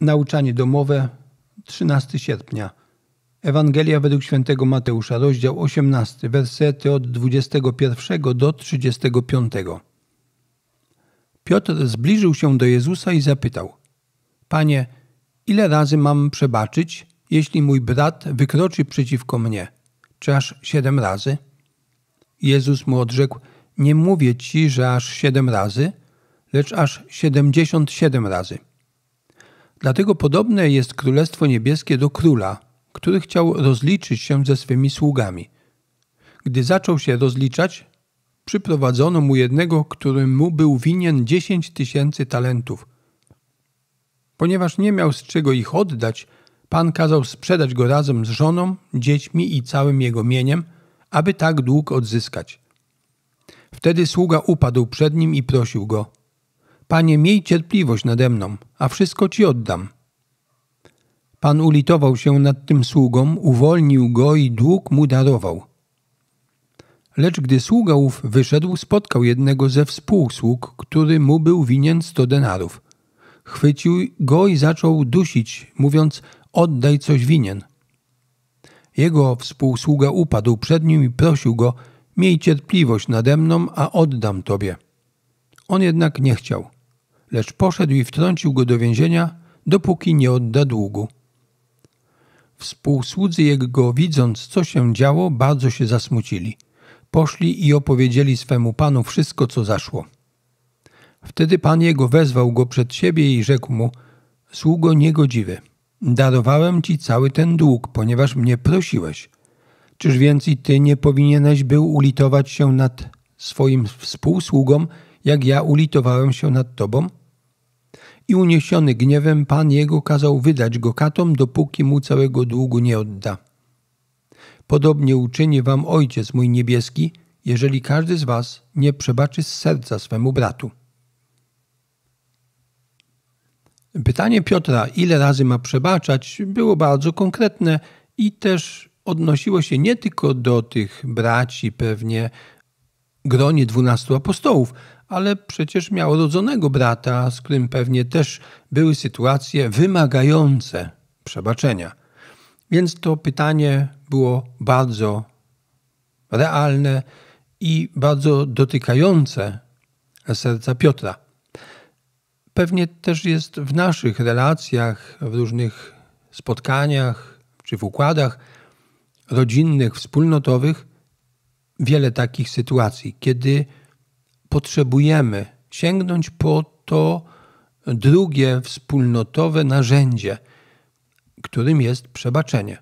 Nauczanie domowe 13 sierpnia. Ewangelia według świętego Mateusza, rozdział 18, wersety od 21 do 35. Piotr zbliżył się do Jezusa i zapytał: Panie, ile razy mam przebaczyć, jeśli mój brat wykroczy przeciwko mnie? Czy aż siedem razy? Jezus mu odrzekł: Nie mówię ci, że aż siedem razy, lecz aż siedemdziesiąt siedem razy. Dlatego podobne jest Królestwo Niebieskie do króla, który chciał rozliczyć się ze swymi sługami. Gdy zaczął się rozliczać, przyprowadzono mu jednego, który mu był winien dziesięć tysięcy talentów. Ponieważ nie miał z czego ich oddać, pan kazał sprzedać go razem z żoną, dziećmi i całym jego mieniem, aby tak dług odzyskać. Wtedy sługa upadł przed nim i prosił go: Panie, miej cierpliwość nade mną, a wszystko ci oddam. Pan ulitował się nad tym sługą, uwolnił go i dług mu darował. Lecz gdy sługa ów wyszedł, spotkał jednego ze współsług, który mu był winien sto denarów. Chwycił go i zaczął dusić, mówiąc: Oddaj coś winien. Jego współsługa upadł przed nim i prosił go: Miej cierpliwość nade mną, a oddam tobie. On jednak nie chciał lecz poszedł i wtrącił go do więzienia, dopóki nie odda długu. Współsłudzy jego, widząc, co się działo, bardzo się zasmucili. Poszli i opowiedzieli swemu panu wszystko, co zaszło. Wtedy pan jego wezwał go przed siebie i rzekł mu: Sługo niegodziwy, darowałem ci cały ten dług, ponieważ mnie prosiłeś. Czyż więc i ty nie powinieneś był ulitować się nad swoim współsługą jak ja ulitowałem się nad tobą? I uniesiony gniewem Pan jego kazał wydać go katom, dopóki mu całego długu nie odda. Podobnie uczyni wam Ojciec mój niebieski, jeżeli każdy z was nie przebaczy z serca swemu bratu. Pytanie Piotra, ile razy ma przebaczać, było bardzo konkretne i też odnosiło się nie tylko do tych braci, pewnie gronie dwunastu apostołów, ale przecież miał rodzonego brata, z którym pewnie też były sytuacje wymagające przebaczenia. Więc to pytanie było bardzo realne i bardzo dotykające serca Piotra. Pewnie też jest w naszych relacjach, w różnych spotkaniach czy w układach rodzinnych, wspólnotowych wiele takich sytuacji, kiedy potrzebujemy sięgnąć po to drugie wspólnotowe narzędzie, którym jest przebaczenie.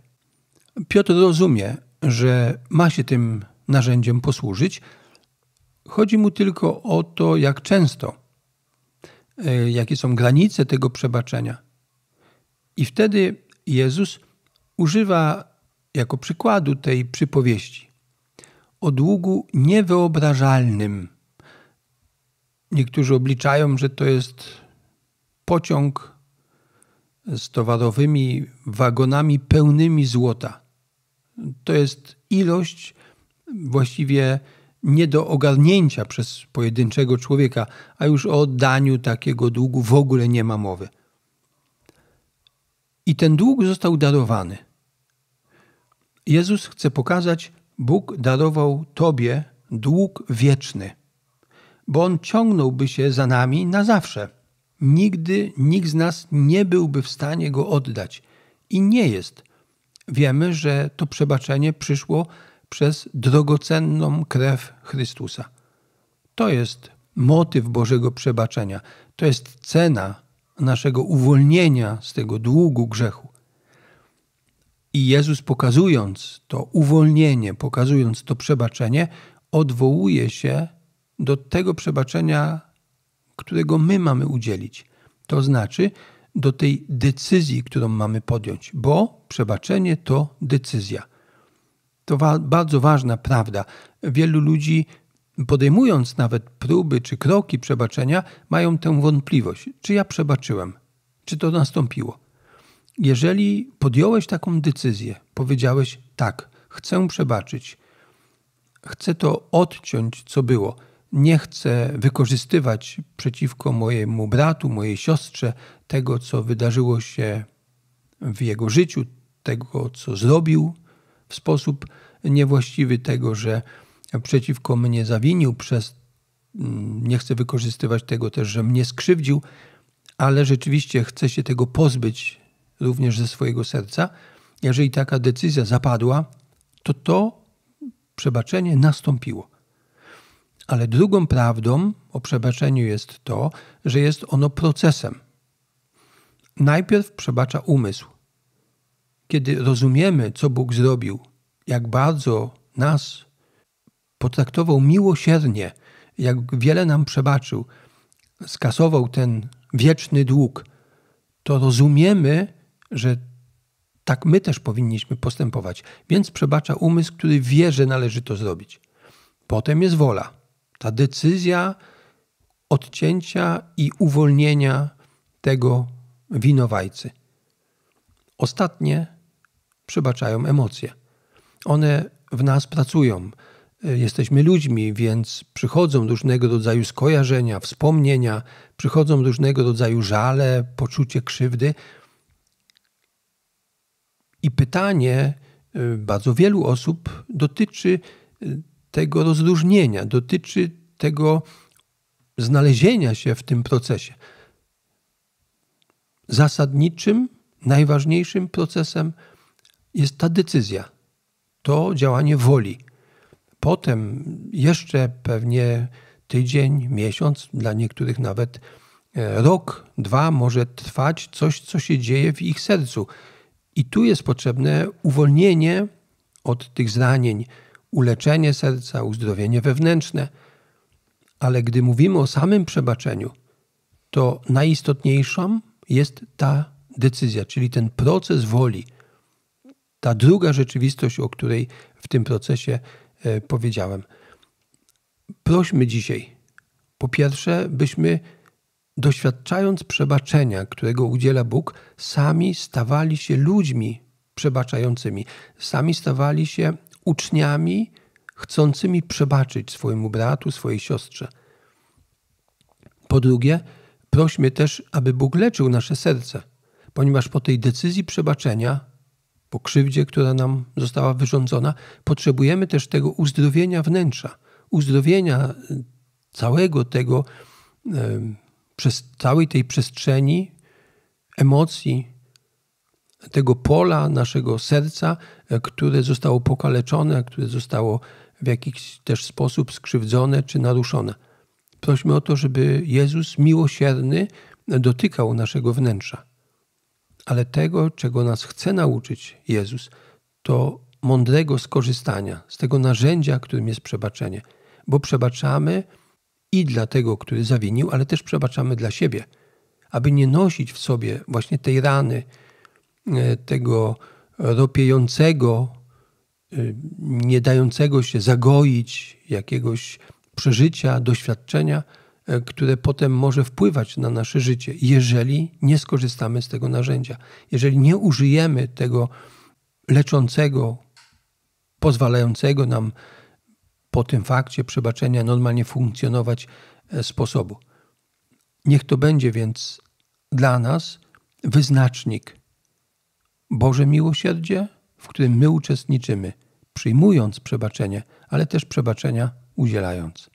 Piotr rozumie, że ma się tym narzędziem posłużyć. Chodzi mu tylko o to, jak często, e, jakie są granice tego przebaczenia. I wtedy Jezus używa jako przykładu tej przypowieści o długu niewyobrażalnym Niektórzy obliczają, że to jest pociąg z towarowymi wagonami pełnymi złota. To jest ilość właściwie nie do ogarnięcia przez pojedynczego człowieka, a już o oddaniu takiego długu w ogóle nie ma mowy. I ten dług został darowany. Jezus chce pokazać, Bóg darował Tobie dług wieczny bo on ciągnąłby się za nami na zawsze. Nigdy nikt z nas nie byłby w stanie go oddać i nie jest. Wiemy, że to przebaczenie przyszło przez drogocenną krew Chrystusa. To jest motyw Bożego przebaczenia, to jest cena naszego uwolnienia z tego długu grzechu. I Jezus, pokazując to uwolnienie, pokazując to przebaczenie, odwołuje się do tego przebaczenia, którego my mamy udzielić. To znaczy do tej decyzji, którą mamy podjąć, bo przebaczenie to decyzja. To wa bardzo ważna prawda. Wielu ludzi, podejmując nawet próby czy kroki przebaczenia, mają tę wątpliwość: czy ja przebaczyłem, czy to nastąpiło. Jeżeli podjąłeś taką decyzję, powiedziałeś tak, chcę przebaczyć, chcę to odciąć, co było nie chcę wykorzystywać przeciwko mojemu bratu, mojej siostrze tego, co wydarzyło się w jego życiu, tego, co zrobił w sposób niewłaściwy, tego, że przeciwko mnie zawinił, przez, mm, nie chcę wykorzystywać tego też, że mnie skrzywdził, ale rzeczywiście chcę się tego pozbyć również ze swojego serca. Jeżeli taka decyzja zapadła, to to przebaczenie nastąpiło. Ale drugą prawdą o przebaczeniu jest to, że jest ono procesem. Najpierw przebacza umysł. Kiedy rozumiemy, co Bóg zrobił, jak bardzo nas potraktował miłosiernie, jak wiele nam przebaczył, skasował ten wieczny dług, to rozumiemy, że tak my też powinniśmy postępować. Więc przebacza umysł, który wie, że należy to zrobić. Potem jest wola. Ta decyzja odcięcia i uwolnienia tego winowajcy. Ostatnie przebaczają emocje. One w nas pracują. Jesteśmy ludźmi, więc przychodzą różnego rodzaju skojarzenia, wspomnienia, przychodzą różnego rodzaju żale, poczucie krzywdy. I pytanie y, bardzo wielu osób dotyczy y, tego rozróżnienia, dotyczy tego znalezienia się w tym procesie. Zasadniczym, najważniejszym procesem jest ta decyzja, to działanie woli. Potem jeszcze pewnie tydzień, miesiąc, dla niektórych nawet e, rok, dwa może trwać coś, co się dzieje w ich sercu. I tu jest potrzebne uwolnienie od tych zranień, uleczenie serca, uzdrowienie wewnętrzne. Ale gdy mówimy o samym przebaczeniu, to najistotniejszą jest ta decyzja, czyli ten proces woli, ta druga rzeczywistość, o której w tym procesie e, powiedziałem. Prośmy dzisiaj, po pierwsze, byśmy doświadczając przebaczenia, którego udziela Bóg, sami stawali się ludźmi przebaczającymi, sami stawali się uczniami chcącymi przebaczyć swojemu bratu, swojej siostrze. Po drugie, prośmy też, aby Bóg leczył nasze serce, ponieważ po tej decyzji przebaczenia, po krzywdzie, która nam została wyrządzona, potrzebujemy też tego uzdrowienia wnętrza, uzdrowienia e, całego tego, e, przez całej tej przestrzeni emocji, tego pola naszego serca, e, które zostało pokaleczone, które zostało w jakiś też sposób skrzywdzone czy naruszone. Prośmy o to, żeby Jezus miłosierny dotykał naszego wnętrza. Ale tego, czego nas chce nauczyć Jezus, to mądrego skorzystania z tego narzędzia, którym jest przebaczenie, bo przebaczamy i dla tego, który zawinił, ale też przebaczamy dla siebie, aby nie nosić w sobie właśnie tej rany, E, tego ropiejącego, e, nie dającego się zagoić jakiegoś przeżycia, doświadczenia, e, które potem może wpływać na nasze życie, jeżeli nie skorzystamy z tego narzędzia, jeżeli nie użyjemy tego leczącego, pozwalającego nam po tym fakcie przebaczenia normalnie funkcjonować sposobu. Niech to będzie więc dla nas wyznacznik Boże miłosierdzie, w którym my uczestniczymy, przyjmując przebaczenie, ale też przebaczenia udzielając.